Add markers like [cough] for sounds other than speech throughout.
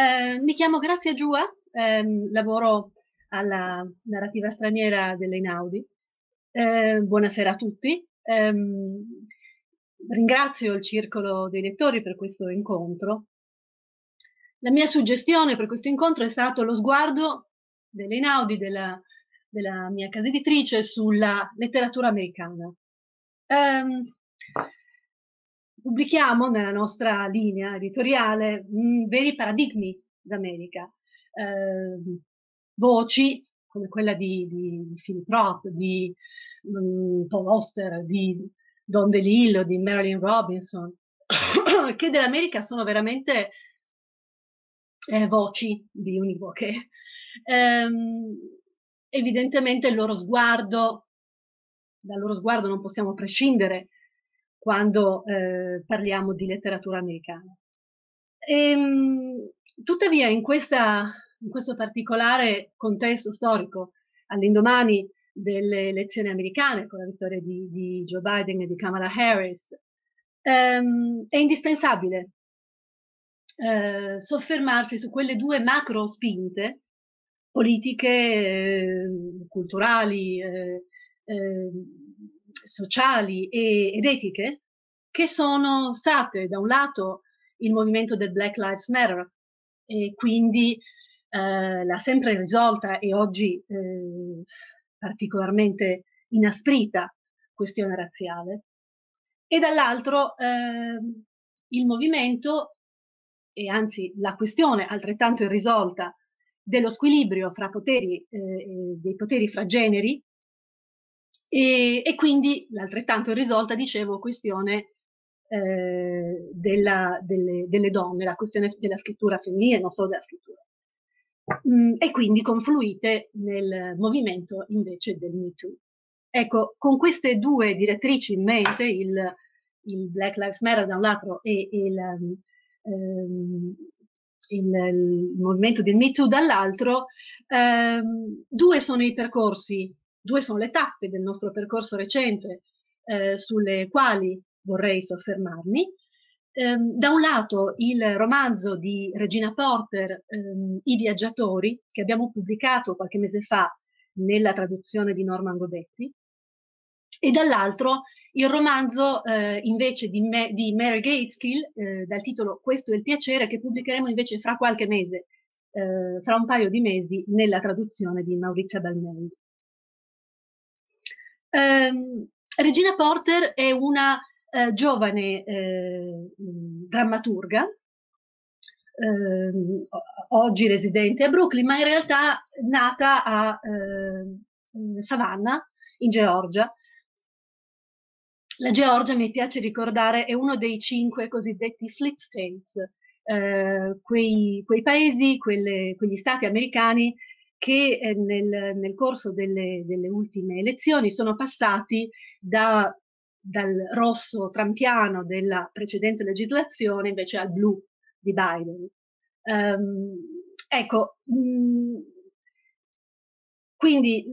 Ehm, mi chiamo Grazia Giua, ehm, lavoro alla narrativa straniera delle Inaudi. Eh, buonasera a tutti. Eh, ringrazio il Circolo dei Lettori per questo incontro. La mia suggestione per questo incontro è stato lo sguardo delle Inaudi, della, della mia casa editrice, sulla letteratura americana. Um, pubblichiamo nella nostra linea editoriale mh, mm, veri paradigmi d'America, eh, voci come quella di, di, Philip Roth, di mh, mm, Paul Oster, di Don DeLillo, di Marilyn Robinson, [coughs] che dell'America sono veramente eh, voci di univoche. Eh, evidentemente il loro sguardo, dal loro sguardo non possiamo prescindere, quando eh, parliamo di letteratura americana. E, ehm, tuttavia, in, questa, in, questo particolare contesto storico, all'indomani delle elezioni americane, con la vittoria di, di Joe Biden e di Kamala Harris, ehm, è indispensabile eh, soffermarsi su quelle due macro spinte politiche, eh, culturali, eh, ehm, sociali e, ed etiche che sono state, da un lato, il movimento del Black Lives Matter e quindi eh, la sempre risolta e oggi eh, particolarmente inasprita questione razziale, e dall'altro eh, il movimento e anzi la questione altrettanto irrisolta dello squilibrio fra poteri, eh, dei poteri fra generi e, e quindi l'altrettanto risolta, dicevo, questione eh, della, delle, delle, donne, la questione della scrittura femminile, non solo della scrittura. Mm, e quindi confluite nel movimento invece del Me Too. Ecco, con queste due direttrici in mente, il, il Black Lives Matter da un lato e, e la, ehm, il, il, movimento del Me Too dall'altro, ehm, due sono i percorsi Due sono le tappe del nostro percorso recente eh, sulle quali vorrei soffermarmi. Ehm, da un lato il romanzo di Regina Porter, ehm, I viaggiatori, che abbiamo pubblicato qualche mese fa nella traduzione di Norman Godetti, e dall'altro il romanzo eh, invece di, me, di, Mary Gateskill eh, dal titolo Questo è il piacere che pubblicheremo invece fra qualche mese, eh, fra un paio di mesi nella traduzione di Maurizia Balmelli. Ehm, Regina Porter è una eh, giovane eh, drammaturga, eh, oggi residente a Brooklyn, ma in realtà nata a ehm, Savannah, in Georgia. La Georgia, mi piace ricordare, è uno dei cinque cosiddetti flip states, eh, quei, quei, paesi, quelle, quegli stati americani che eh, nel, nel corso delle, delle, ultime elezioni sono passati da, dal rosso trampiano della precedente legislazione invece al blu di Biden. Um, ecco, mh, mm, quindi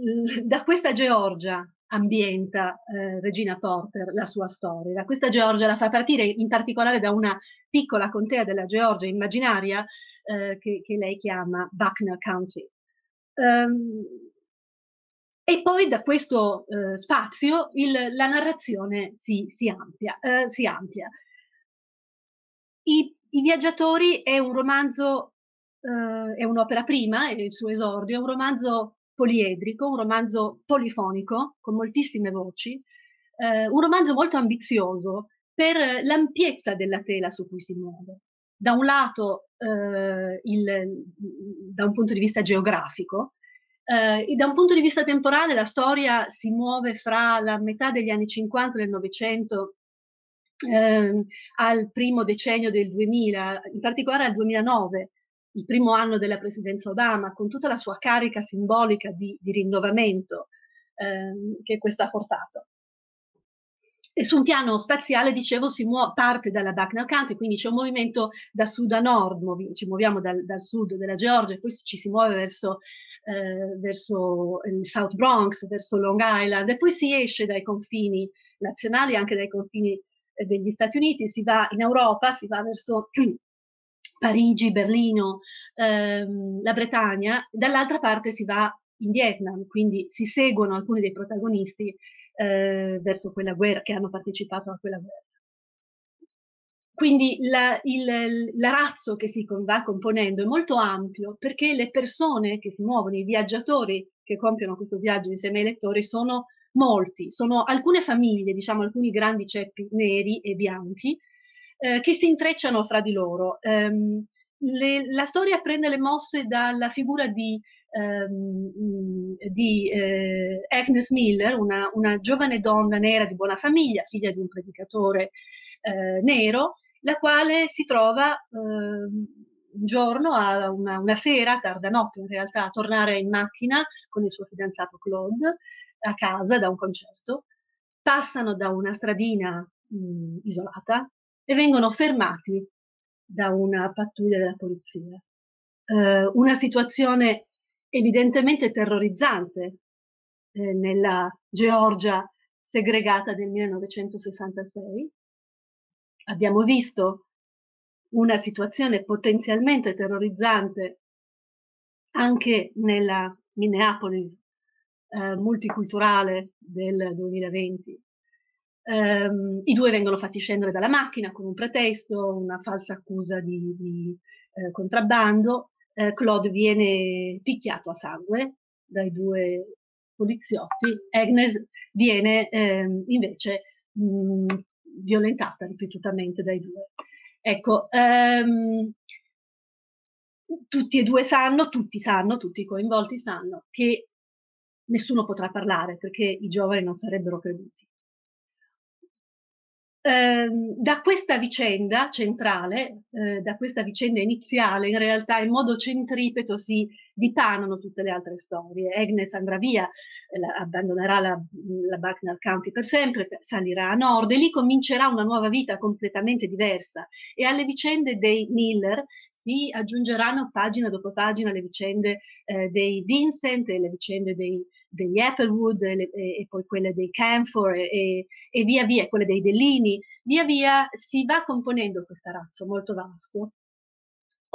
da questa Georgia ambienta eh, Regina Porter la sua storia. Da questa Georgia la fa partire in particolare da una piccola contea della Georgia immaginaria eh, che, che, lei chiama Buckner County. Ehm, e poi da questo eh, spazio il, la narrazione si, si amplia. Eh, si amplia. I, I, viaggiatori è un romanzo, eh, è un'opera prima, è il suo esordio, è un romanzo poliedrico, un romanzo polifonico, con moltissime voci, eh, un romanzo molto ambizioso per l'ampiezza della tela su cui si muove da un lato eh, il, mm, da un punto di vista geografico eh, e da un punto di vista temporale la storia si muove fra la metà degli anni 50 del Novecento eh, al primo decennio del 2000, in particolare al 2009, il primo anno della presidenza Obama, con tutta la sua carica simbolica di, di rinnovamento ehm, che questo ha portato. E su un piano spaziale, dicevo, si muo- parte dalla Bucknell County, quindi c'è un movimento da sud a nord, muovi- ci muoviamo dal, dal, sud della Georgia e poi ci si muove verso, eh, verso, il South Bronx, verso Long Island e poi si esce dai confini nazionali, anche dai confini eh, degli Stati Uniti, si va in Europa, si va verso [clears throat] Parigi, Berlino, ehm, la Bretagna, dall'altra parte si va in Vietnam, quindi si seguono alcuni dei protagonisti eh, verso quella guerra, che hanno partecipato a quella guerra. Quindi la, il, l'arazzo che si va componendo è molto ampio perché le persone che si muovono, i viaggiatori che compiono questo viaggio insieme ai lettori sono molti, sono alcune famiglie, diciamo alcuni grandi ceppi neri e bianchi eh, che si intrecciano fra di loro. Um, le, la storia prende le mosse dalla figura di Ehm, di eh, Agnes Miller, una, una, giovane donna nera di buona famiglia, figlia di un predicatore eh, nero, la quale si trova ehm, un giorno, a una, una, sera, tarda notte in realtà, a tornare in macchina con il suo fidanzato Claude a casa da un concerto, passano da una stradina mh, isolata e vengono fermati da una pattuglia della polizia. Eh, una situazione evidentemente terrorizzante eh, nella Georgia segregata del 1966. Abbiamo visto una situazione potenzialmente terrorizzante anche nella Minneapolis eh, multiculturale del 2020. Um, ehm, I due vengono fatti scendere dalla macchina con un pretesto, una falsa accusa di, di eh, contrabbando eh, Claude viene picchiato a sangue dai due poliziotti, Agnes viene eh, invece mh, mm, violentata ripetutamente dai due. Ecco, ehm, tutti e due sanno, tutti sanno, tutti i coinvolti sanno che nessuno potrà parlare perché i giovani non sarebbero creduti. Ehm, da questa vicenda centrale, eh, da questa vicenda iniziale, in realtà in modo centripeto si dipanano tutte le altre storie. Agnes andrà via, eh, la, abbandonerà la, la Bucknell County per sempre, salirà a nord e lì comincerà una nuova vita completamente diversa. E alle vicende dei Miller si aggiungeranno pagina dopo pagina le vicende eh, dei Vincent e le vicende dei, degli Applewood e, le, e, poi quelle dei Camphor e, e, via via, quelle dei Bellini, Via via si va componendo questo arazzo molto vasto.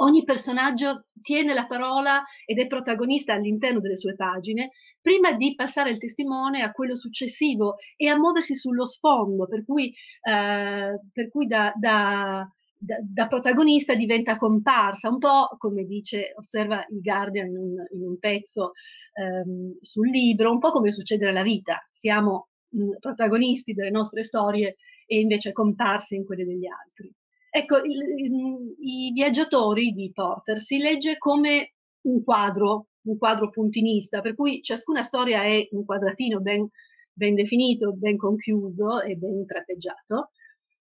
Ogni personaggio tiene la parola ed è protagonista all'interno delle sue pagine, prima di passare il testimone a quello successivo e a muoversi sullo sfondo, per cui, eh, per cui da, da da, da, protagonista diventa comparsa, un po' come dice, osserva il Guardian in un, in un pezzo ehm, sul libro, un po' come succede nella vita, siamo mh, mm, protagonisti delle nostre storie e invece comparsi in quelle degli altri. Ecco, il, il, i viaggiatori di Porter si legge come un quadro, un quadro puntinista, per cui ciascuna storia è un quadratino ben, ben definito, ben conchiuso e ben tratteggiato,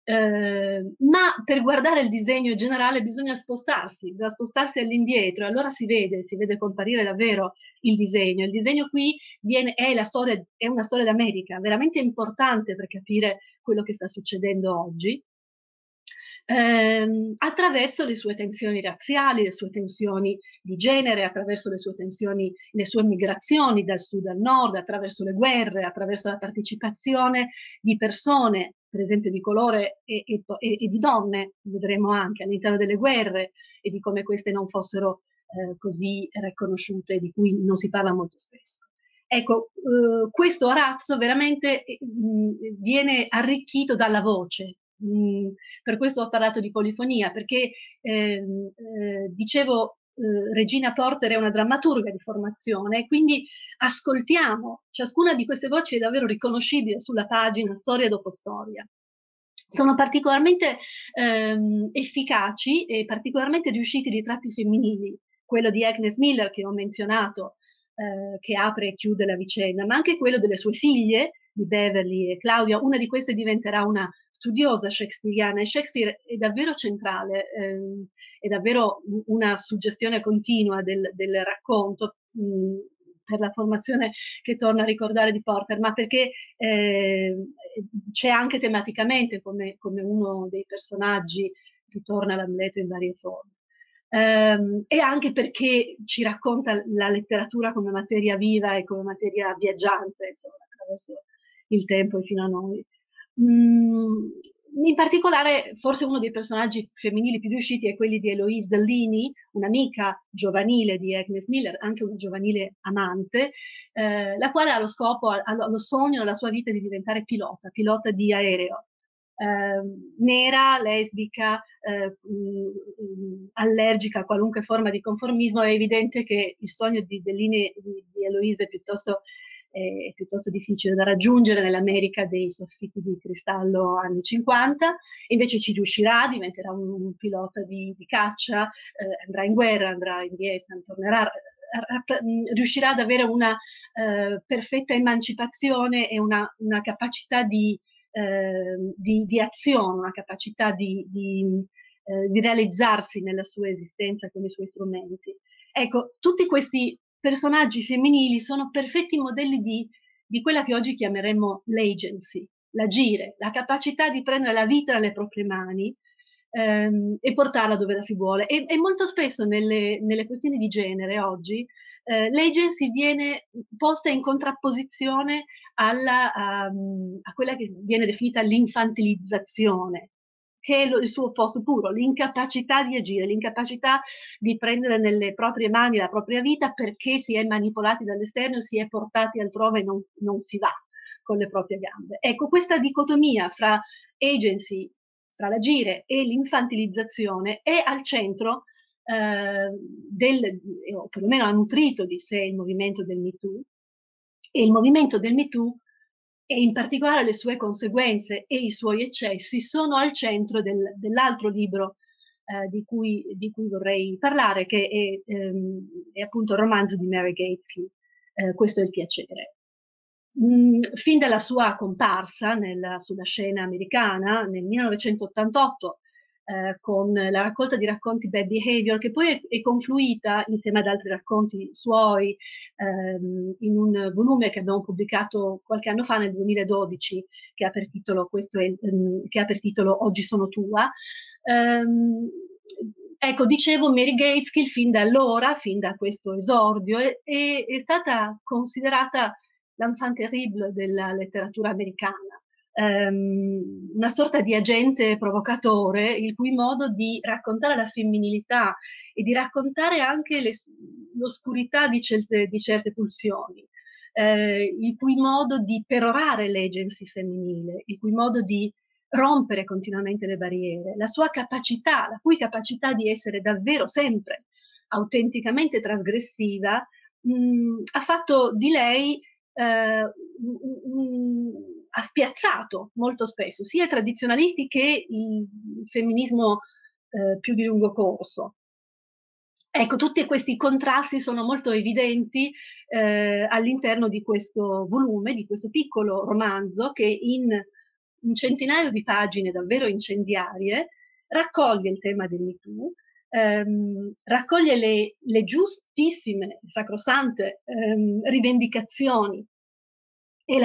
Ehm, ma per guardare il disegno in generale bisogna spostarsi, bisogna spostarsi all'indietro, allora si vede, si vede comparire davvero il disegno. Il disegno qui viene, è, storia, è una storia d'America, veramente importante per capire quello che sta succedendo oggi ehm, attraverso le sue tensioni razziali, le sue tensioni di genere, attraverso le sue tensioni, le sue migrazioni dal sud al nord, attraverso le guerre, attraverso la partecipazione di persone, per esempio di colore e, e, e di donne, vedremo anche all'interno delle guerre e di come queste non fossero eh, così riconosciute, di cui non si parla molto spesso. Ecco, eh, questo arazzo veramente eh, viene arricchito dalla voce Mhmm, per questo ho parlato di polifonia, perché ehm, eh, dicevo eh, Regina Porter è una drammaturga di formazione, quindi ascoltiamo, ciascuna di queste voci è davvero riconoscibile sulla pagina, storia dopo storia. Sono particolarmente ehm, efficaci e particolarmente riusciti i tratti femminili, quello di Agnes Miller che ho menzionato, eh, che apre e chiude la vicenda, ma anche quello delle sue figlie, di Beverly e Claudia. Una di queste diventerà una studiosa shakespeariana e Shakespeare è davvero centrale, ehm, è davvero una suggestione continua del, del racconto. Mh, mhmm, per la formazione che torna a ricordare di Porter, ma perché eh, c'è anche tematicamente come, come, uno dei personaggi che torna all'Amleto in varie forme. Um, e anche perché ci racconta la letteratura come materia viva e come materia viaggiante, insomma, attraverso il tempo e fino a noi. Mhmm, in particolare, forse uno dei personaggi femminili più riusciti è quelli di Eloise Dallini, un'amica giovanile di Agnes Miller, anche una giovanile amante, eh, la quale ha lo scopo, ha lo sogno nella sua vita di diventare pilota, pilota di aereo. Eh, nera, lesbica, eh, mh, mhmm, allergica a qualunque forma di conformismo, è evidente che il sogno di Dellini di, di Eloise è piuttosto è piuttosto difficile da raggiungere nell'America dei soffitti di cristallo anni 50, invece ci riuscirà, diventerà un, un pilota di, di caccia, eh, andrà in guerra, andrà in Vietnam, tornerà, eh, mm, riuscirà ad avere una eh, perfetta emancipazione e una, una capacità di, eh, di, di, azione, una capacità di, eh, di realizzarsi nella sua esistenza con i suoi strumenti. Ecco, tutti questi personaggi femminili sono perfetti modelli di, di quella che oggi chiameremmo l'agency, l'agire, la capacità di prendere la vita dalle proprie mani ehm, e portarla dove la si vuole. E, e molto spesso nelle, nelle, questioni di genere oggi eh, l'agency viene posta in contrapposizione alla, a, a quella che viene definita l'infantilizzazione che è il suo posto puro, l'incapacità di agire, l'incapacità di prendere nelle proprie mani la propria vita perché si è manipolati dall'esterno, si è portati altrove e non, non si va con le proprie gambe. Ecco, questa dicotomia fra agency, fra l'agire e l'infantilizzazione è al centro eh, del, o perlomeno ha nutrito di sé il movimento del MeToo e il movimento del MeToo e in particolare le sue conseguenze e i suoi eccessi sono al centro del, dell'altro libro eh, di, cui, di, cui, vorrei parlare, che è, ehm, è appunto il romanzo di Mary Gatesky, eh, Questo è il piacere. Mm, fin dalla sua comparsa nella, sulla scena americana nel 1988, eh, con la raccolta di racconti Bad Behavior, che poi è, è confluita insieme ad altri racconti suoi ehm, in un volume che abbiamo pubblicato qualche anno fa, nel 2012, che ha per titolo, è, ehm, che ha per titolo Oggi sono tua. Ehm, ecco, dicevo, Mary Gates che fin da allora, fin da questo esordio, è, è stata considerata l'enfant terrible della letteratura americana ehm, una sorta di agente provocatore, il cui modo di raccontare la femminilità e di raccontare anche le, l'oscurità di certe, di certe pulsioni. Eh, il cui modo di perorare l'agency femminile, il cui modo di rompere continuamente le barriere, la sua capacità, la cui capacità di essere davvero sempre autenticamente trasgressiva, mh, mm, ha fatto di lei eh, un, ha spiazzato molto spesso sia i tradizionalisti che il femminismo eh, più di lungo corso. Ecco, tutti questi contrasti sono molto evidenti eh, all'interno di questo volume, di questo piccolo romanzo che in un centinaio di pagine davvero incendiarie raccoglie il tema del MeToo, ehm, raccoglie le, le giustissime, sacrosante ehm, rivendicazioni e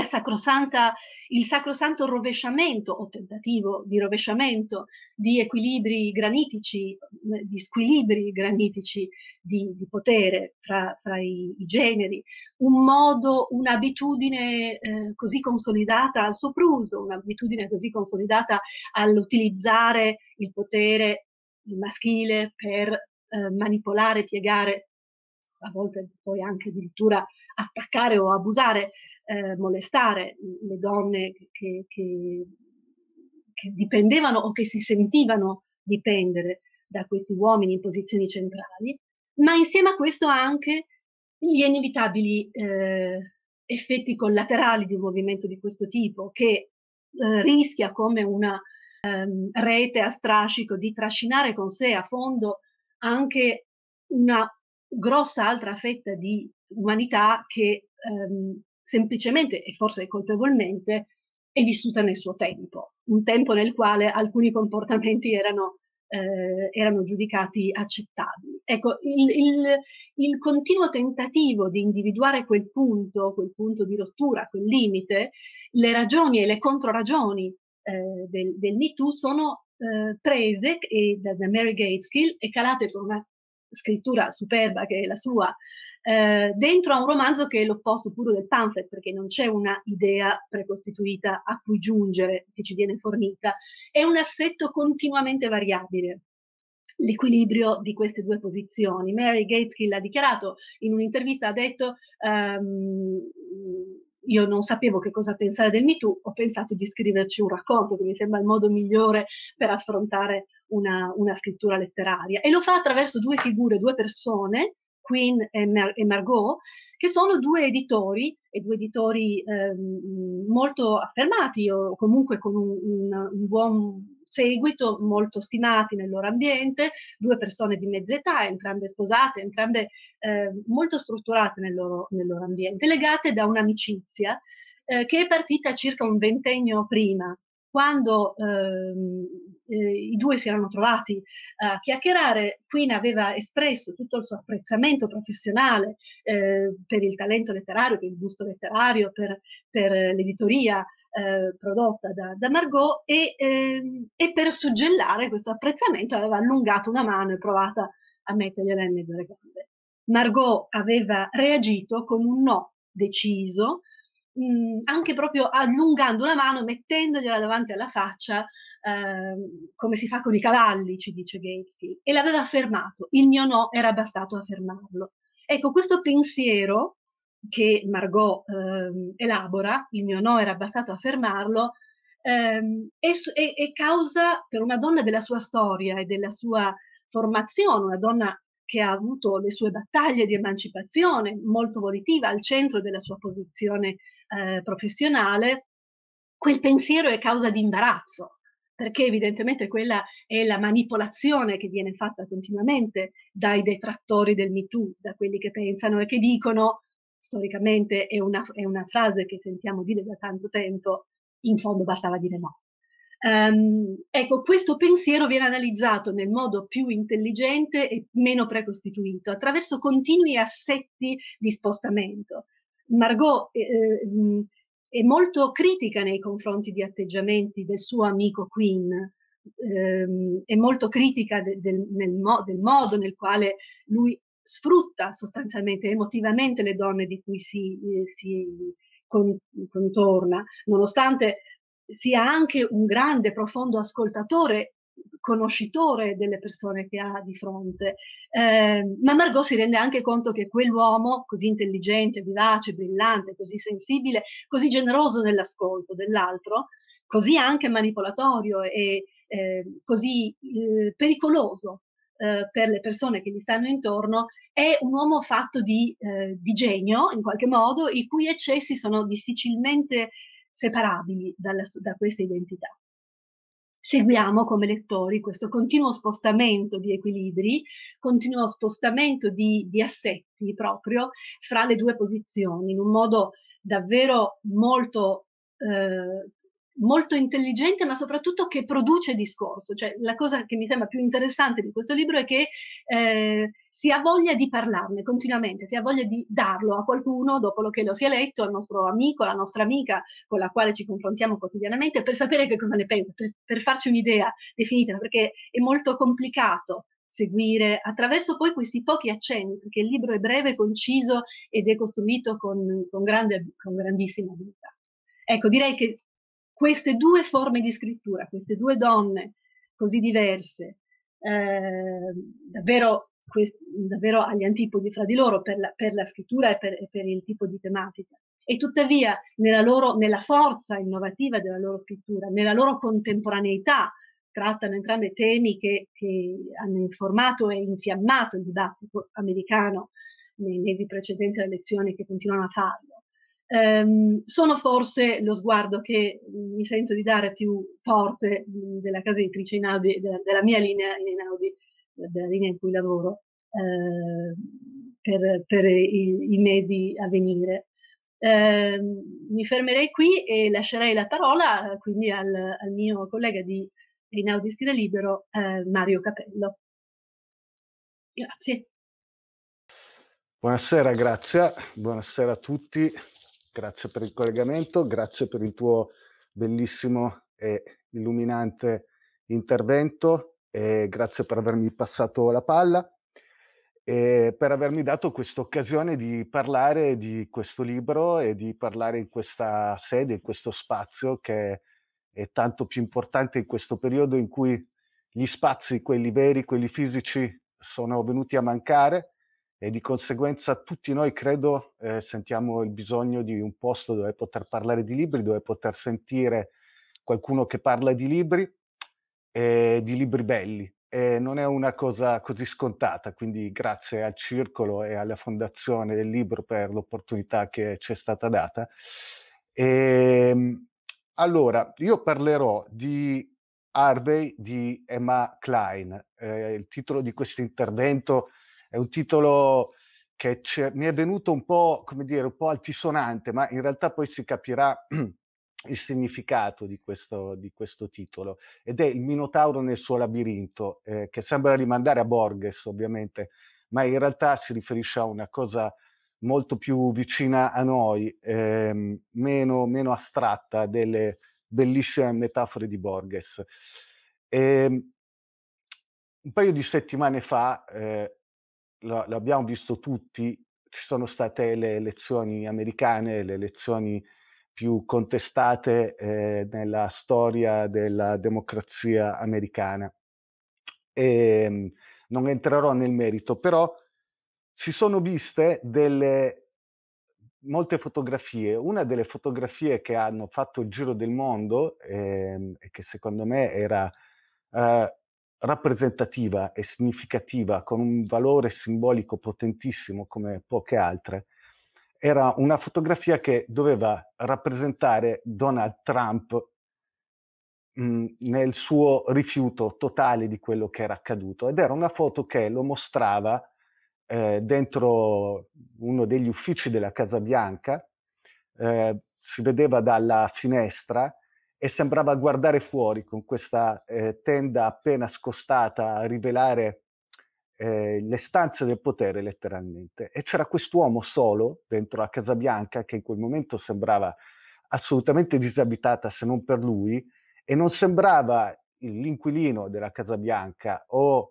il sacrosanto rovesciamento o tentativo di rovesciamento di equilibri granitici, di squilibri granitici di, di potere fra, fra i, i, generi, un modo, un'abitudine eh, così consolidata al sopruso, un'abitudine così consolidata all'utilizzare il potere maschile per eh, manipolare, piegare, a volte poi anche addirittura attaccare o abusare, eh, molestare le donne che, che, che, dipendevano o che si sentivano dipendere da questi uomini in posizioni centrali, ma insieme a questo anche gli inevitabili eh, effetti collaterali di un movimento di questo tipo che eh, rischia come una ehm, rete a strascico di trascinare con sé a fondo anche una grossa altra fetta di umanità che ehm, semplicemente e forse colpevolmente è vissuta nel suo tempo, un tempo nel quale alcuni comportamenti erano, eh, erano giudicati accettabili. Ecco, il, il, il, continuo tentativo di individuare quel punto, quel punto di rottura, quel limite, le ragioni e le controragioni eh, del, del MeToo sono eh, prese e, da, da Mary Gateskill e calate per una scrittura superba che è la sua, eh, dentro a un romanzo che è l'opposto puro del pamphlet, perché non c'è una idea precostituita a cui giungere, che ci viene fornita, è un assetto continuamente variabile l'equilibrio di queste due posizioni. Mary Gateskill ha dichiarato in un'intervista, ha detto um, io non sapevo che cosa pensare del MeToo, ho pensato di scriverci un racconto, che mi sembra il modo migliore per affrontare una, una scrittura letteraria e lo fa attraverso due figure, due persone, Queen e, Mar- e, Margot, che sono due editori e due editori eh, molto affermati o comunque con un, un, un, buon seguito, molto stimati nel loro ambiente, due persone di mezza età, entrambe sposate, entrambe eh, molto strutturate nel loro, nel loro, ambiente, legate da un'amicizia eh, che è partita circa un ventennio prima quando ehm, eh, i due si erano trovati a chiacchierare, Queen aveva espresso tutto il suo apprezzamento professionale eh, per il talento letterario, per il gusto letterario, per, per l'editoria eh, prodotta da, da Margot e, ehm, e, per suggellare questo apprezzamento aveva allungato una mano e provata a mettergliela in mezzo alle gambe. Margot aveva reagito con un no deciso, mh, anche proprio allungando una mano, mettendogliela davanti alla faccia, ehm, come si fa con i cavalli, ci dice Gatefield, e l'aveva fermato, il mio no era bastato a fermarlo. Ecco, questo pensiero che Margot ehm, elabora, il mio no era bastato a fermarlo, ehm, è, è causa per una donna della sua storia e della sua formazione, una donna che ha avuto le sue battaglie di emancipazione molto volitiva al centro della sua posizione eh, professionale, quel pensiero è causa di imbarazzo, perché evidentemente quella è la manipolazione che viene fatta continuamente dai detrattori del MeToo, da quelli che pensano e che dicono, storicamente è una, è una frase che sentiamo dire da tanto tempo, in fondo bastava dire no. Um, ecco, questo pensiero viene analizzato nel modo più intelligente e meno precostituito, attraverso continui assetti di spostamento. Margot eh, eh mm, è molto critica nei confronti di atteggiamenti del suo amico Queen, ehm, è molto critica de, del, nel mo, del modo nel quale lui sfrutta sostanzialmente emotivamente le donne di cui si, eh, si con, contorna, nonostante sia anche un grande, profondo ascoltatore conoscitore delle persone che ha di fronte. Eh, ma Margot si rende anche conto che quell'uomo, così intelligente, vivace, brillante, così sensibile, così generoso nell'ascolto dell'altro, così anche manipolatorio e eh, così eh, pericoloso eh, per le persone che gli stanno intorno, è un uomo fatto di, eh, di genio, in qualche modo, i cui eccessi sono difficilmente separabili dalla, da questa identità seguiamo come lettori questo continuo spostamento di equilibri, continuo spostamento di, di, assetti proprio fra le due posizioni in un modo davvero molto eh, molto intelligente, ma soprattutto che produce discorso. Cioè, la cosa che mi sembra più interessante di questo libro è che eh, si ha voglia di parlarne continuamente, si ha voglia di darlo a qualcuno dopo che lo si è letto, al nostro amico, alla nostra amica con la quale ci confrontiamo quotidianamente, per sapere che cosa ne pensa, per, per farci un'idea definita, perché è molto complicato seguire attraverso poi questi pochi accenni, perché il libro è breve, conciso ed è costruito con, con, grande, con grandissima abilità. Ecco, direi che queste due forme di scrittura, queste due donne così diverse, eh, davvero, quest, davvero, agli antipodi fra di loro per la, per la scrittura e per, per, il tipo di tematica. E tuttavia nella, loro, nella forza innovativa della loro scrittura, nella loro contemporaneità, trattano entrambi temi che, che hanno informato e infiammato il dibattito americano nei mesi precedenti alle elezioni che continuano a farlo ehm, sono forse lo sguardo che mm, mi sento di dare più forte mm, della casa editrice in Audi, della, della mia linea in Audi, eh, della linea in cui lavoro, eh, per, per i, i, mesi a venire. Eh, mi fermerei qui e lascerei la parola eh, quindi al, al mio collega di Inaudi Stile Libero, eh, Mario Capello. Grazie. Buonasera grazie. buonasera a tutti grazie per il collegamento, grazie per il tuo bellissimo e illuminante intervento e grazie per avermi passato la palla e per avermi dato questa occasione di parlare di questo libro e di parlare in questa sede, in questo spazio che è tanto più importante in questo periodo in cui gli spazi, quelli veri, quelli fisici, sono venuti a mancare e di conseguenza tutti noi credo eh, sentiamo il bisogno di un posto dove poter parlare di libri, dove poter sentire qualcuno che parla di libri, eh, di libri belli. E non è una cosa così scontata, quindi grazie al Circolo e alla Fondazione del Libro per l'opportunità che ci è stata data. E, ehm, allora, io parlerò di Harvey di Emma Klein. Eh, il titolo di questo intervento è un titolo che mi è venuto un po', come dire, un po' altisonante, ma in realtà poi si capirà [clears throat] il significato di questo, di questo titolo, ed è il Minotauro nel suo labirinto, eh, che sembra rimandare a Borges, ovviamente, ma in realtà si riferisce a una cosa molto più vicina a noi, ehm, meno, meno astratta delle bellissime metafore di Borges. E, ehm, un paio di settimane fa eh, lo, lo abbiamo visto tutti, ci sono state le elezioni americane, le elezioni più contestate eh, nella storia della democrazia americana. E, ehm, non entrerò nel merito, però si sono viste delle molte fotografie. Una delle fotografie che hanno fatto il giro del mondo eh, che secondo me era eh, rappresentativa e significativa, con un valore simbolico potentissimo come poche altre, era una fotografia che doveva rappresentare Donald Trump mm, nel suo rifiuto totale di quello che era accaduto ed era una foto che lo mostrava eh, dentro uno degli uffici della Casa Bianca, eh, si vedeva dalla finestra e sembrava guardare fuori con questa eh, tenda appena scostata a rivelare eh, le stanze del potere letteralmente. E c'era quest'uomo solo dentro la Casa Bianca che in quel momento sembrava assolutamente disabitata se non per lui e non sembrava l'inquilino della Casa Bianca o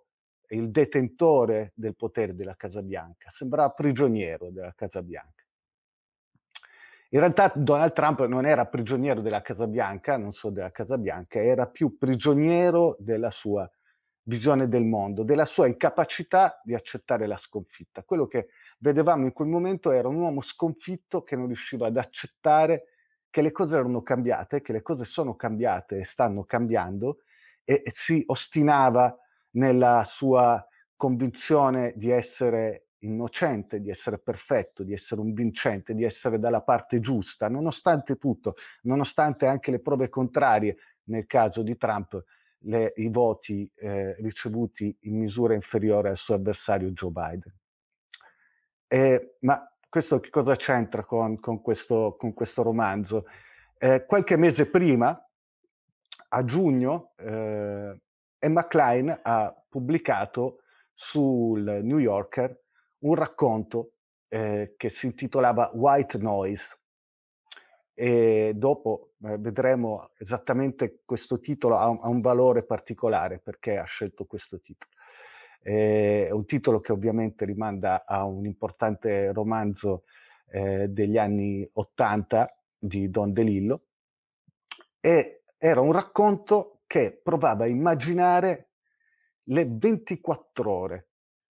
il detentore del potere della Casa Bianca, sembrava prigioniero della Casa Bianca. In realtà Donald Trump non era prigioniero della Casa Bianca, non solo della Casa Bianca, era più prigioniero della sua visione del mondo, della sua incapacità di accettare la sconfitta. Quello che vedevamo in quel momento era un uomo sconfitto che non riusciva ad accettare che le cose erano cambiate, che le cose sono cambiate e stanno cambiando e, e si ostinava nella sua convinzione di essere innocente, di essere perfetto, di essere un vincente, di essere dalla parte giusta, nonostante tutto, nonostante anche le prove contrarie nel caso di Trump, le, i voti eh, ricevuti in misura inferiore al suo avversario Joe Biden. Eh, ma questo che cosa c'entra con, con, questo, con questo, romanzo? Eh, qualche mese prima, a giugno, eh, Emma Klein ha pubblicato sul New Yorker un racconto eh, che si intitolava White Noise e dopo eh, vedremo esattamente questo titolo ha un, ha un, valore particolare perché ha scelto questo titolo. Eh, è un titolo che ovviamente rimanda a un importante romanzo eh, degli anni 80 di Don DeLillo e era un racconto che provava a immaginare le 24 ore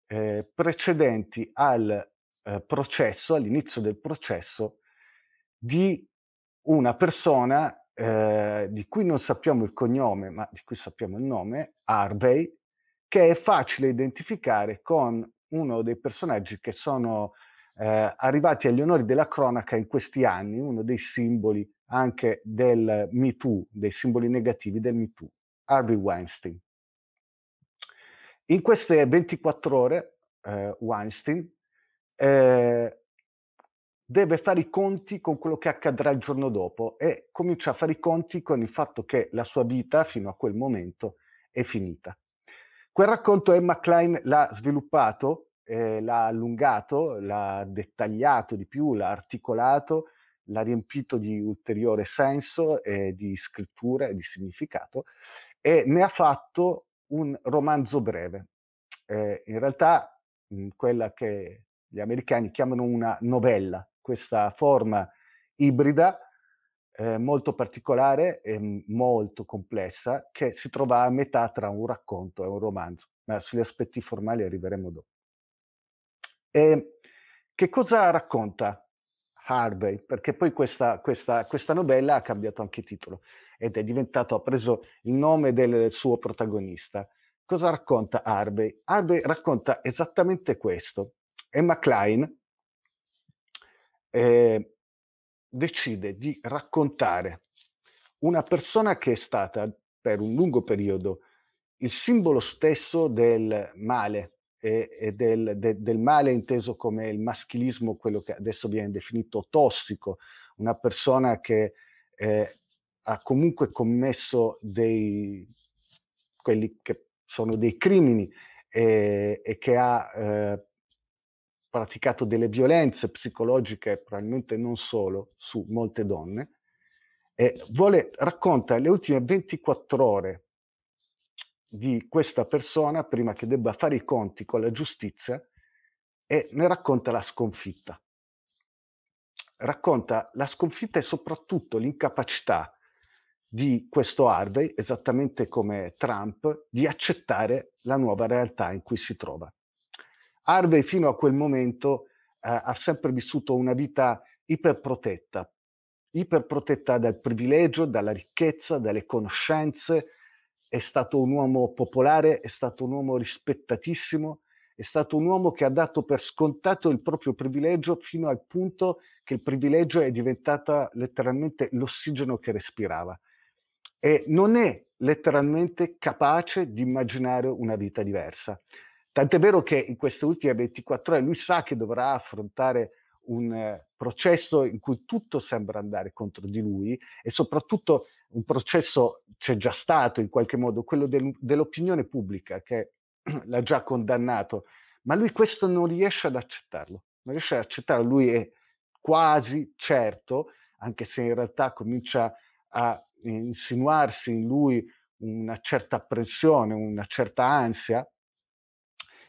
eh, precedenti al eh, processo, all'inizio del processo, di una persona eh, di cui non sappiamo il cognome, ma di cui sappiamo il nome, Harvey, che è facile identificare con uno dei personaggi che sono eh, arrivati agli onori della cronaca in questi anni, uno dei simboli anche del MeToo, dei simboli negativi del MeToo, Harvey Weinstein. In queste 24 ore eh, Weinstein eh, deve fare i conti con quello che accadrà il giorno dopo e comincia a fare i conti con il fatto che la sua vita fino a quel momento è finita. Quel racconto Emma Klein l'ha sviluppato, eh, l'ha allungato, l'ha dettagliato di più, l'ha articolato, l'ha riempito di ulteriore senso, eh, di scrittura e di significato e ne ha fatto un romanzo breve. Eh, in realtà mh, mhmm, quella che gli americani chiamano una novella, questa forma ibrida eh, molto particolare e mhmm, molto complessa che si trova a metà tra un racconto e un romanzo, ma sugli aspetti formali arriveremo dopo. E ehm, che cosa racconta Harvey, perché poi questa, questa, questa novella ha cambiato anche titolo ed è diventato, ha preso il nome del suo protagonista. Cosa racconta Harvey? Harvey racconta esattamente questo. Emma Klein eh, decide di raccontare una persona che è stata per un lungo periodo il simbolo stesso del male, e, e del, de, del, male inteso come il maschilismo, quello che adesso viene definito tossico, una persona che eh, ha comunque commesso dei, quelli che sono dei crimini e, e che ha eh, praticato delle violenze psicologiche, probabilmente non solo, su molte donne, e vuole, racconta le ultime 24 ore di questa persona prima che debba fare i conti con la giustizia e ne racconta la sconfitta. Racconta la sconfitta e soprattutto l'incapacità di questo Harvey, esattamente come Trump, di accettare la nuova realtà in cui si trova. Harvey fino a quel momento eh, ha sempre vissuto una vita iperprotetta, iperprotetta dal privilegio, dalla ricchezza, dalle conoscenze, è stato un uomo popolare, è stato un uomo rispettatissimo, è stato un uomo che ha dato per scontato il proprio privilegio fino al punto che il privilegio è diventato letteralmente l'ossigeno che respirava e non è letteralmente capace di immaginare una vita diversa. Tant'è vero che in queste ultime 24 ore lui sa che dovrà affrontare un eh, processo in cui tutto sembra andare contro di lui e soprattutto un processo c'è già stato in qualche modo, quello del, dell'opinione pubblica che [clears throat] l'ha già condannato, ma lui questo non riesce ad accettarlo, non riesce ad accettarlo, lui è quasi certo, anche se in realtà comincia a insinuarsi in lui una certa apprensione, una certa ansia,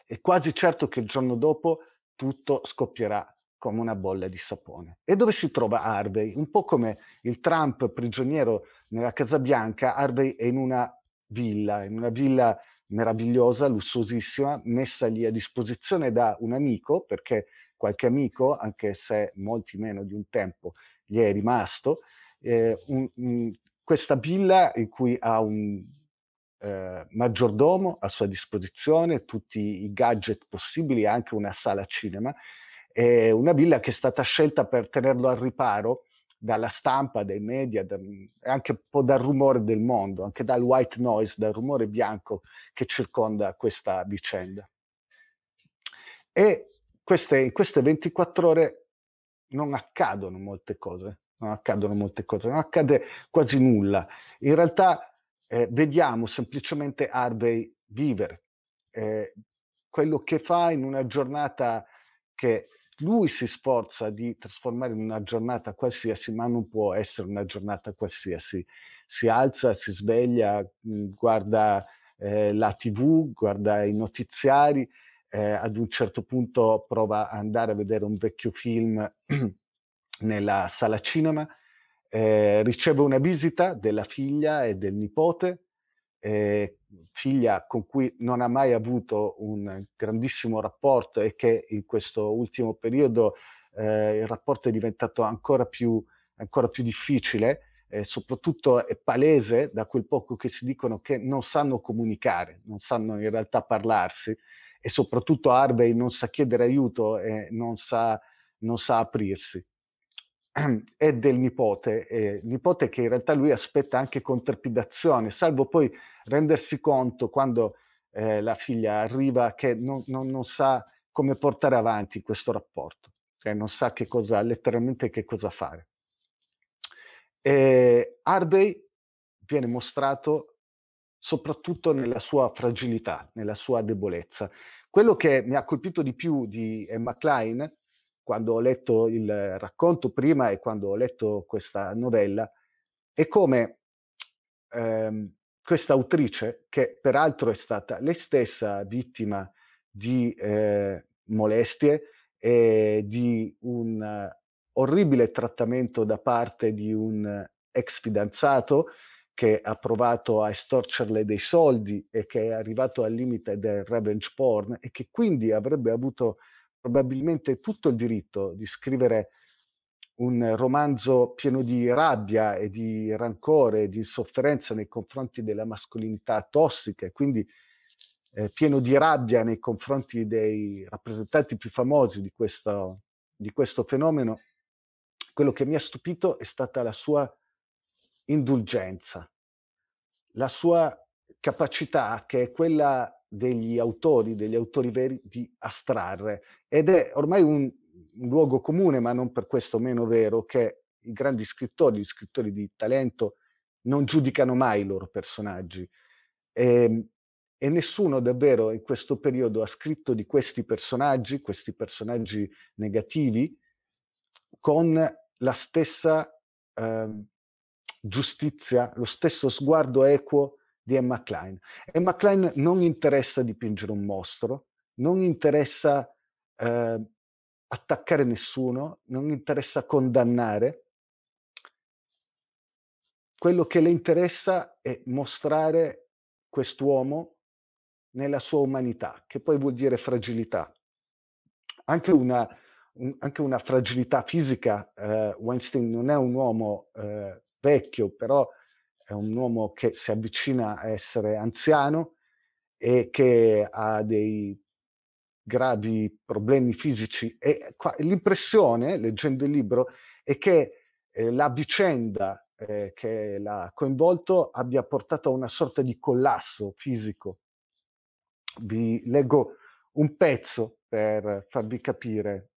è quasi certo che il giorno dopo tutto scoppierà come una bolla di sapone. E dove si trova Harvey? Un po' come il Trump prigioniero nella Casa Bianca, Harvey è in una villa, in una villa meravigliosa, lussuosissima, messa lì a disposizione da un amico, perché qualche amico, anche se molti meno di un tempo, gli è rimasto, eh, un, un, questa villa in cui ha un eh, maggiordomo a sua disposizione, tutti i gadget possibili, anche una sala cinema, è una villa che è stata scelta per tenerlo al riparo dalla stampa, dai media, da, anche un po' dal rumore del mondo, anche dal white noise, dal rumore bianco che circonda questa vicenda. E queste, in queste 24 ore non accadono molte cose, non accadono molte cose, non accade quasi nulla. In realtà eh, vediamo semplicemente Harvey vivere eh, quello che fa in una giornata che lui si sforza di trasformare in una giornata qualsiasi, ma non può essere una giornata qualsiasi. Si alza, si sveglia, mm, guarda eh, la tv, guarda i notiziari, eh, ad un certo punto prova ad andare a vedere un vecchio film [clears throat] nella sala cinema, eh, riceve una visita della figlia e del nipote eh, figlia con cui non ha mai avuto un grandissimo rapporto e che in questo ultimo periodo eh, il rapporto è diventato ancora più, ancora più difficile, eh, soprattutto è palese da quel poco che si dicono che non sanno comunicare, non sanno in realtà parlarsi e soprattutto Harvey non sa chiedere aiuto e non sa, non sa aprirsi. [clears throat] è del nipote, eh, nipote che in realtà lui aspetta anche con trepidazione, salvo poi rendersi conto quando eh, la figlia arriva che non, non, non, sa come portare avanti questo rapporto, cioè non sa che cosa, letteralmente che cosa fare. E Harvey viene mostrato soprattutto nella sua fragilità, nella sua debolezza. Quello che mi ha colpito di più di Emma Klein quando ho letto il racconto prima e quando ho letto questa novella, è come ehm, questa autrice, che peraltro è stata lei stessa vittima di eh, molestie e di un uh, orribile trattamento da parte di un ex fidanzato che ha provato a estorcerle dei soldi e che è arrivato al limite del revenge porn e che quindi avrebbe avuto probabilmente tutto il diritto di scrivere un romanzo pieno di rabbia e di rancore, e di sofferenza nei confronti della mascolinità tossica e quindi eh, pieno di rabbia nei confronti dei rappresentanti più famosi di questo, di questo fenomeno, quello che mi ha stupito è stata la sua indulgenza, la sua capacità che è quella degli autori, degli autori veri di astrarre. Ed è ormai un, un luogo comune, ma non per questo meno vero, che i grandi scrittori, gli scrittori di talento, non giudicano mai i loro personaggi. E, ehm, e nessuno davvero in questo periodo ha scritto di questi personaggi, questi personaggi negativi, con la stessa eh, giustizia, lo stesso sguardo equo di Emma Klein. Emma Klein non interessa dipingere un mostro, non interessa eh, attaccare nessuno, non interessa condannare. Quello che le interessa è mostrare quest'uomo nella sua umanità, che poi vuol dire fragilità. Anche una, un, anche una fragilità fisica, eh, Weinstein non è un uomo eh, vecchio, però è un uomo che si avvicina a essere anziano e che ha dei gravi problemi fisici e qua, l'impressione, leggendo il libro, è che eh, la vicenda eh, che l'ha coinvolto abbia portato a una sorta di collasso fisico. Vi leggo un pezzo per farvi capire.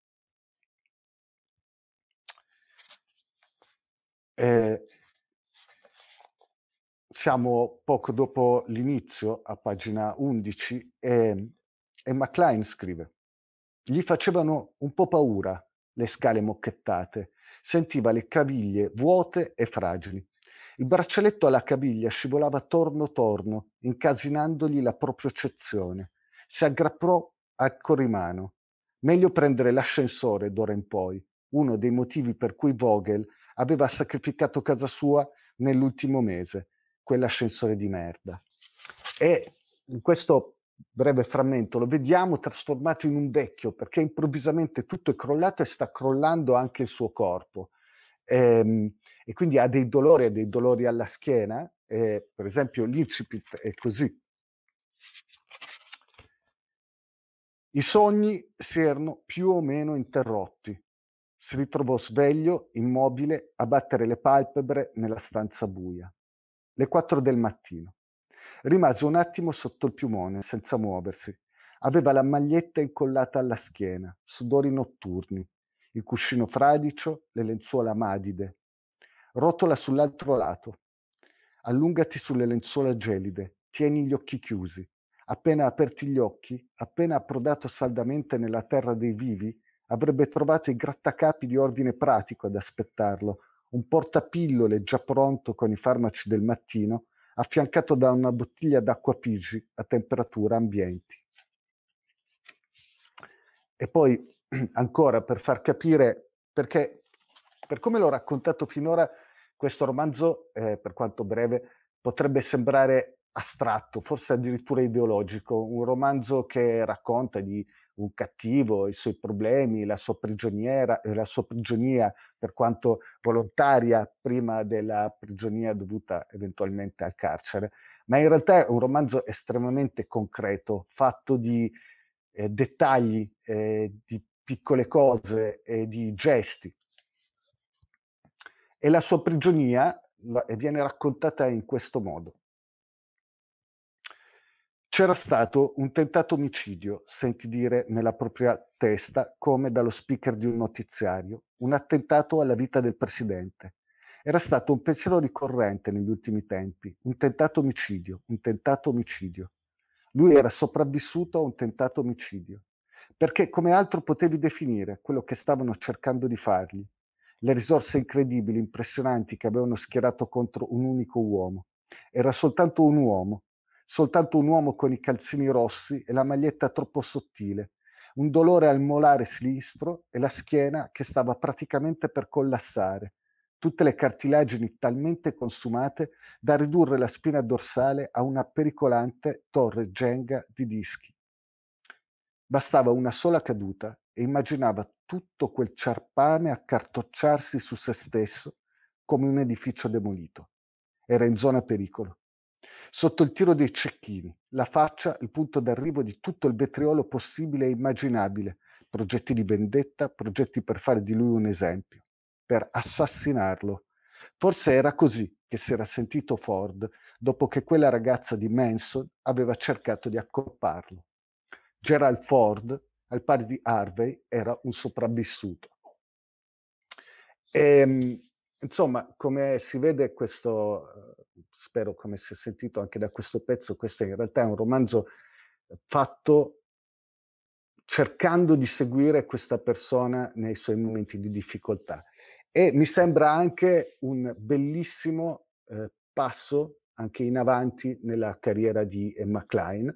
Eh, siamo poco dopo l'inizio, a pagina 11, e Emma Klein scrive, gli facevano un po' paura le scale mocchettate, sentiva le caviglie vuote e fragili. Il braccialetto alla caviglia scivolava torno torno, incasinandogli la propriocezione. Si aggrappò al corimano. Meglio prendere l'ascensore d'ora in poi, uno dei motivi per cui Vogel aveva sacrificato casa sua nell'ultimo mese quell'ascensore di merda. E in questo breve frammento lo vediamo trasformato in un vecchio perché improvvisamente tutto è crollato e sta crollando anche il suo corpo. E, ehm, e quindi ha dei dolori, ha dei dolori alla schiena, e, per esempio l'incipit è così. I sogni si erano più o meno interrotti. Si ritrovò sveglio, immobile, a battere le palpebre nella stanza buia le quattro del mattino. Rimase un attimo sotto il piumone, senza muoversi. Aveva la maglietta incollata alla schiena, sudori notturni, il cuscino fradicio, le lenzuola madide. Rotola sull'altro lato. Allungati sulle lenzuola gelide, tieni gli occhi chiusi. Appena aperti gli occhi, appena approdato saldamente nella terra dei vivi, avrebbe trovato i grattacapi di ordine pratico ad aspettarlo, un portapillole già pronto con i farmaci del mattino, affiancato da una bottiglia d'acqua Figi a temperatura ambienti. E poi [clears throat] ancora per far capire perché, per come l'ho raccontato finora, questo romanzo, eh, per quanto breve, potrebbe sembrare astratto, forse addirittura ideologico, un romanzo che racconta di un cattivo, i suoi problemi, la sua, eh, la sua prigionia, per quanto volontaria, prima della prigionia dovuta eventualmente al carcere. Ma in realtà è un romanzo estremamente concreto, fatto di eh, dettagli, eh, di piccole cose e di gesti. E la sua prigionia viene raccontata in questo modo. C'era stato un tentato omicidio, senti dire nella propria testa, come dallo speaker di un notiziario, un attentato alla vita del presidente. Era stato un pensiero ricorrente negli ultimi tempi, un tentato omicidio, un tentato omicidio. Lui era sopravvissuto a un tentato omicidio, perché come altro potevi definire quello che stavano cercando di fargli, le risorse incredibili, impressionanti che avevano schierato contro un unico uomo. Era soltanto un uomo, soltanto un uomo con i calzini rossi e la maglietta troppo sottile, un dolore al molare sinistro e la schiena che stava praticamente per collassare, tutte le cartilagini talmente consumate da ridurre la spina dorsale a una pericolante torre genga di dischi. Bastava una sola caduta e immaginava tutto quel ciarpane accartocciarsi su se stesso come un edificio demolito. Era in zona pericolo Sotto il tiro dei cecchini, la faccia il punto d'arrivo di tutto il vetriolo possibile e immaginabile, progetti di vendetta, progetti per fare di lui un esempio, per assassinarlo. Forse era così che si era sentito Ford dopo che quella ragazza di Manson aveva cercato di accopparlo. Gerald Ford, al pari di Harvey, era un sopravvissuto. E, ehm, insomma, come si vede questo eh, spero come si è sentito anche da questo pezzo, questo in realtà è un romanzo eh, fatto cercando di seguire questa persona nei suoi momenti di difficoltà. E mi sembra anche un bellissimo eh, passo anche in avanti nella carriera di Emma Klein.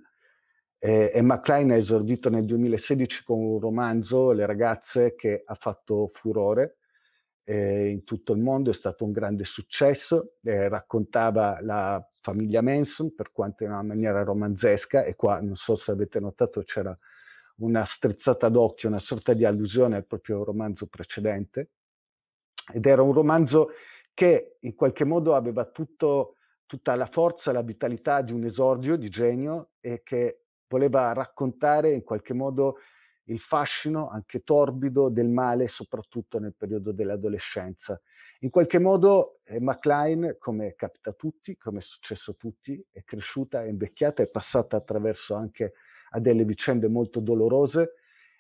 Eh, Emma Klein ha esordito nel 2016 con un romanzo, Le ragazze, che ha fatto furore eh, in tutto il mondo, è stato un grande successo, eh, raccontava la famiglia Manson per quanto in una maniera romanzesca e qua non so se avete notato c'era una strizzata d'occhio, una sorta di allusione al proprio romanzo precedente ed era un romanzo che in qualche modo aveva tutto, tutta la forza, la vitalità di un esordio di genio e che voleva raccontare in qualche modo il fascino anche torbido del male, soprattutto nel periodo dell'adolescenza. In qualche modo eh, MacLean, come capita a tutti, come è successo a tutti, è cresciuta, è invecchiata, è passata attraverso anche a delle vicende molto dolorose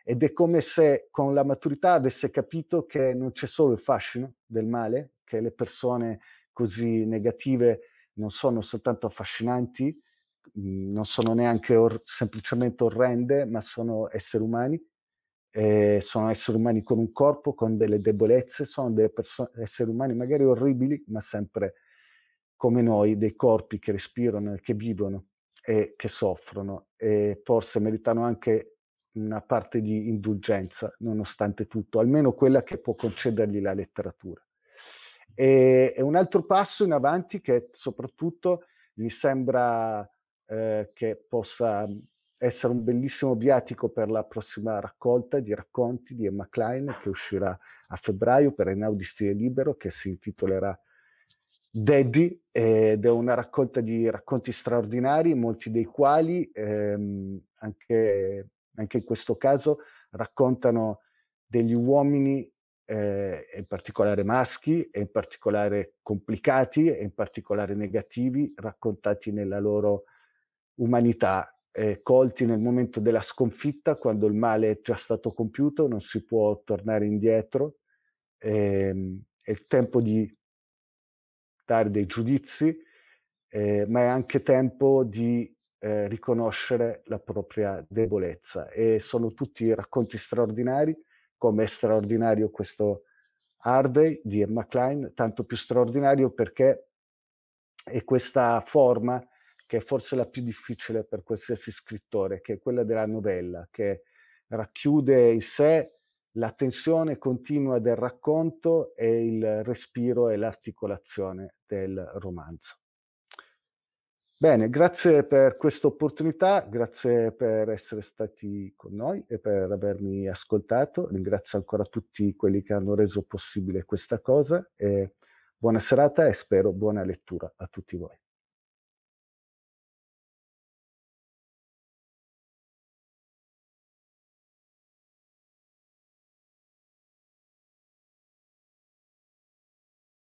ed è come se con la maturità avesse capito che non c'è solo il fascino del male, che le persone così negative non sono soltanto affascinanti, Mhmm, non sono neanche or- semplicemente orrende, ma sono esseri umani, eh, sono esseri umani con un corpo, con delle debolezze, sono delle perso- esseri umani magari orribili, ma sempre come noi, dei corpi che respirano e che vivono e che soffrono e forse meritano anche una parte di indulgenza, nonostante tutto, almeno quella che può concedergli la letteratura. E, e un altro passo in avanti che soprattutto mi sembra eh, che possa mm, essere un bellissimo viatico per la prossima raccolta di racconti di Emma Klein che uscirà a febbraio per Enau Stile Libero che si intitolerà Daddy ed è una raccolta di racconti straordinari, molti dei quali ehm, anche, anche, in questo caso raccontano degli uomini, eh, in particolare maschi, e in particolare complicati, e in particolare negativi, raccontati nella loro umanità eh, colti nel momento della sconfitta, quando il male è già stato compiuto, non si può tornare indietro, eh, è il tempo di dare dei giudizi, eh, ma è anche tempo di eh, riconoscere la propria debolezza. E sono tutti racconti straordinari, come è straordinario questo Harday di Emma Klein, tanto più straordinario perché è questa forma che è forse la più difficile per qualsiasi scrittore, che è quella della novella, che racchiude in sé la tensione continua del racconto e il respiro e l'articolazione del romanzo. Bene, grazie per questa opportunità, grazie per essere stati con noi e per avermi ascoltato. Ringrazio ancora tutti quelli che hanno reso possibile questa cosa e buona serata e spero buona lettura a tutti voi.